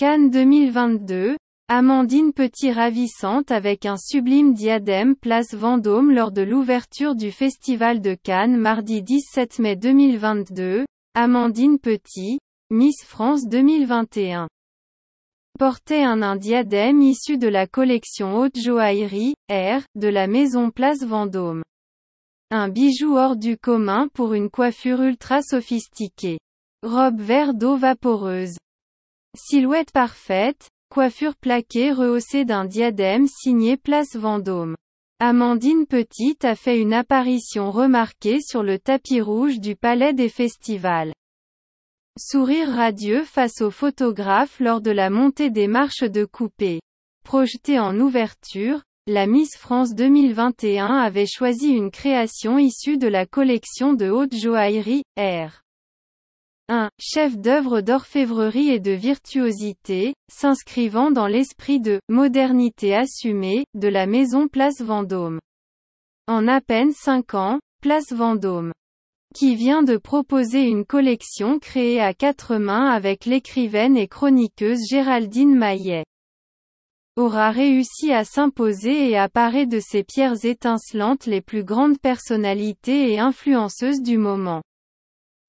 Cannes 2022, Amandine Petit ravissante avec un sublime diadème place Vendôme lors de l'ouverture du Festival de Cannes mardi 17 mai 2022, Amandine Petit, Miss France 2021. Portait un, un diadème issu de la collection Haute Joaillerie, R, de la maison Place Vendôme. Un bijou hors du commun pour une coiffure ultra sophistiquée. Robe vert d'eau vaporeuse. Silhouette parfaite, coiffure plaquée rehaussée d'un diadème signé Place Vendôme. Amandine Petite a fait une apparition remarquée sur le tapis rouge du Palais des Festivals. Sourire radieux face aux photographes lors de la montée des marches de coupé. Projetée en ouverture, la Miss France 2021 avait choisi une création issue de la collection de haute joaillerie, R un chef d'œuvre d'orfèvrerie et de virtuosité, s'inscrivant dans l'esprit de modernité assumée de la maison Place Vendôme. En à peine cinq ans, Place Vendôme qui vient de proposer une collection créée à quatre mains avec l'écrivaine et chroniqueuse Géraldine Maillet aura réussi à s'imposer et à parer de ses pierres étincelantes les plus grandes personnalités et influenceuses du moment.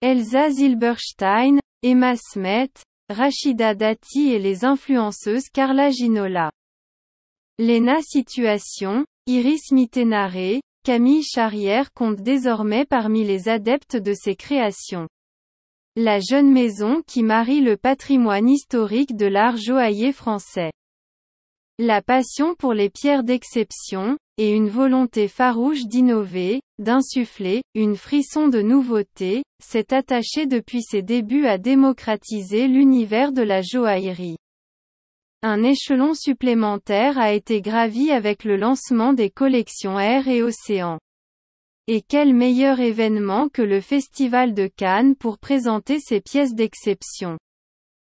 Elsa Zilberstein, Emma Smet, Rachida Dati et les influenceuses Carla Ginola. Lena Situation, Iris Mitenare, Camille Charrière compte désormais parmi les adeptes de ses créations. La jeune maison qui marie le patrimoine historique de l'art joaillier français. La passion pour les pierres d'exception, et une volonté farouche d'innover, d'insuffler, une frisson de nouveauté, s'est attachée depuis ses débuts à démocratiser l'univers de la joaillerie. Un échelon supplémentaire a été gravi avec le lancement des collections Air et Océan. Et quel meilleur événement que le Festival de Cannes pour présenter ses pièces d'exception.